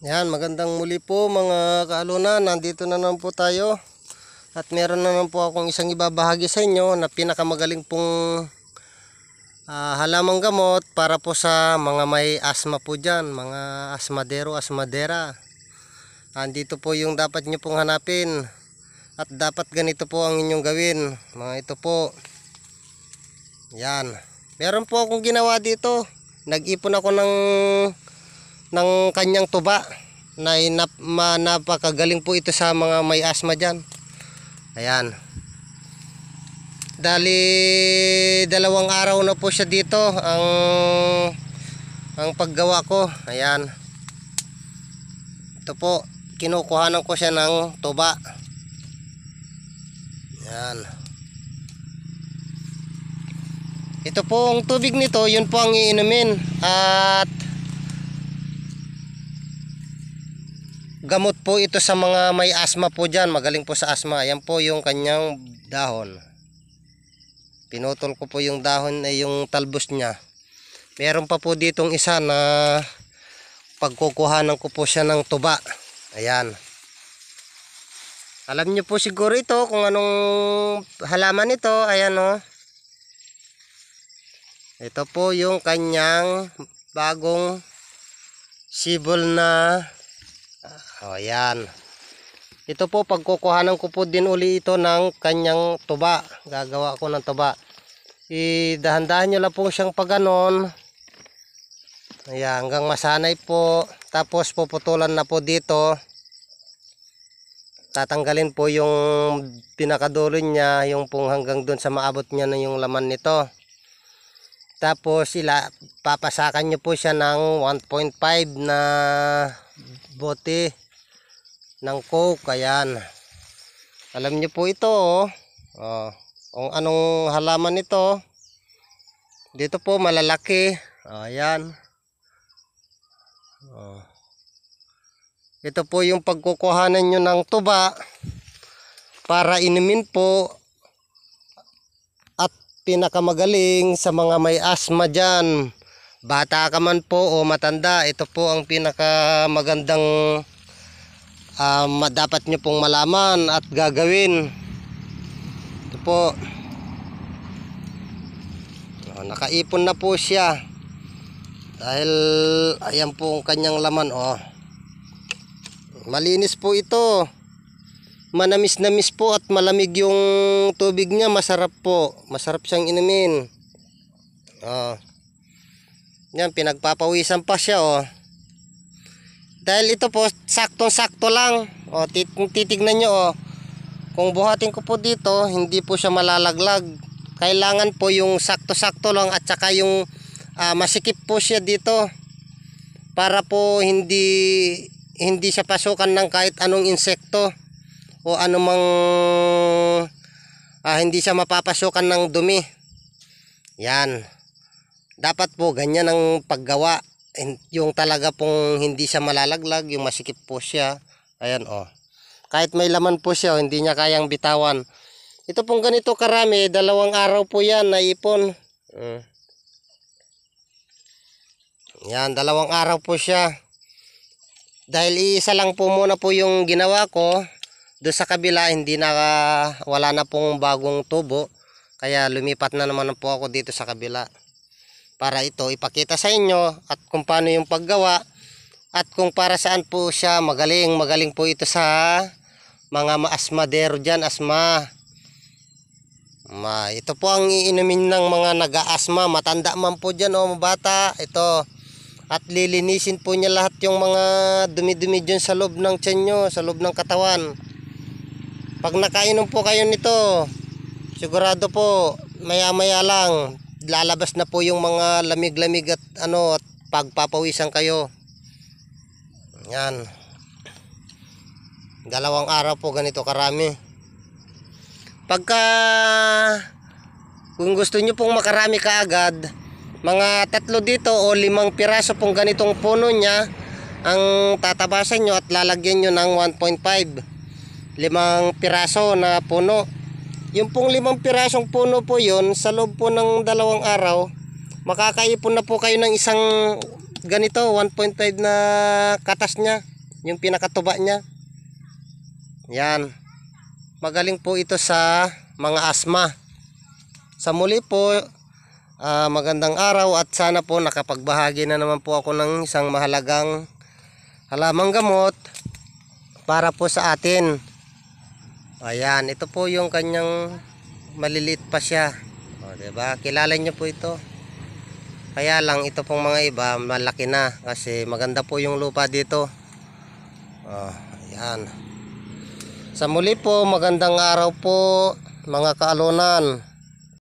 Yan, magandang muli po mga kaaluna. Nandito na naman po tayo. At meron naman po akong isang ibabahagi sa inyo na pinakamagaling pong uh, halamang gamot para po sa mga may asma po dyan. Mga asmadero, asmadera. Nandito po yung dapat nyo pong hanapin. At dapat ganito po ang inyong gawin. Mga ito po. Yan. Meron po akong ginawa dito. Nag-ipon ako ng ng kanyang tuba na inap, ma, napakagaling po ito sa mga may asma dyan ayan dali dalawang araw na po siya dito ang ang paggawa ko ayan ito po kinukuhanan ko siya ng tuba ayan ito po ang tubig nito yun po ang iinumin at gamot po ito sa mga may asma po dyan magaling po sa asma ayan po yung kanyang dahon pinutol ko po yung dahon ay eh, yung talbos niya meron pa po ditong isa na pagkukuhanan ko po siya ng tuba ayan alam niyo po siguro ito kung anong halaman ito ayan o oh. ito po yung kanyang bagong sibol na Ah, o oh, yan. Ito po pagkukuhanan ko po din uli ito ng kanyang tuba. Gagawa ko ng tuba. Idahan-dahan nyo lang po siyang paganon. Ayan, hanggang masanay po. Tapos puputulan na po dito. Tatanggalin po yung pinakadulo niya, yung pong hanggang doon sa maabot niya na yung laman nito. Tapos ila, papasakan nyo po siya ng 1.5 na bote ng coke. Ayan. Alam nyo po ito. Oh. Oh, kung anong halaman ito Dito po malalaki. Oh, ayan. Oh. Ito po yung pagkukuhanan nyo ng tuba para inumin po at pinakamagaling sa mga may asma dyan. Bata ka man po o matanda, ito po ang pinakamagandang uh, dapat nyo pong malaman at gagawin. Ito po. nakaipon na po siya. Dahil ayan po ang kanyang laman. oh. Malinis po ito. Manamis-namis po at malamig yung tubig niya. Masarap po. Masarap siyang inumin. O. Ah. Yan, pinagpapawisan pa siya, oh. Dahil ito po, sakto-sakto lang. O, oh, tit kung titignan nyo, oh. Kung buhatin ko po dito, hindi po siya malalaglag. Kailangan po yung sakto-sakto lang at saka yung uh, masikip po siya dito. Para po hindi hindi siya pasukan ng kahit anong insekto o anumang uh, hindi siya mapapasukan ng dumi. Yan dapat po ganyan ang paggawa yung talaga pong hindi siya malalaglag yung masikip po siya ayan oh kahit may laman po siya oh, hindi niya kayang bitawan ito pong ganito karami dalawang araw po yan naipon mm. yan dalawang araw po siya dahil isa lang po muna po yung ginawa ko doon sa kabila hindi na wala na pong bagong tubo kaya lumipat na naman po ako dito sa kabila para ito ipakita sa inyo at kung paano yung paggawa at kung para saan po siya magaling magaling po ito sa mga maasmadero dyan asma Ma, ito po ang iinumin ng mga nag-aasma matanda man po dyan o oh, mabata ito at lilinisin po niya lahat yung mga dumi-dumi dyan sa loob ng tiyan nyo sa loob ng katawan pag nakainom po kayo nito sigurado po maya maya lang lalabas na po yung mga lamig-lamig at ano at pagpapawisan kayo yan dalawang araw po ganito karami pagka kung gusto niyo pong makarami kaagad mga tatlo dito o limang piraso pong ganitong puno niya ang tatabasan nyo at lalagyan nyo ng 1.5 limang piraso na puno yung pong limang pirasong puno po yun, sa loob po ng dalawang araw, makakaipon na po kayo ng isang ganito, 1.5 na katas niya. Yung pinakatuba niya. Yan. Magaling po ito sa mga asma. Sa muli po, uh, magandang araw at sana po nakapagbahagi na naman po ako ng isang mahalagang halamang gamot para po sa atin. Ayan, ito po yung kanyang maliliit pa siya. O, diba? Kilala nyo po ito. Kaya lang, ito pong mga iba, malaki na. Kasi maganda po yung lupa dito. O, ayan. Sa muli po, magandang araw po mga kaalonan.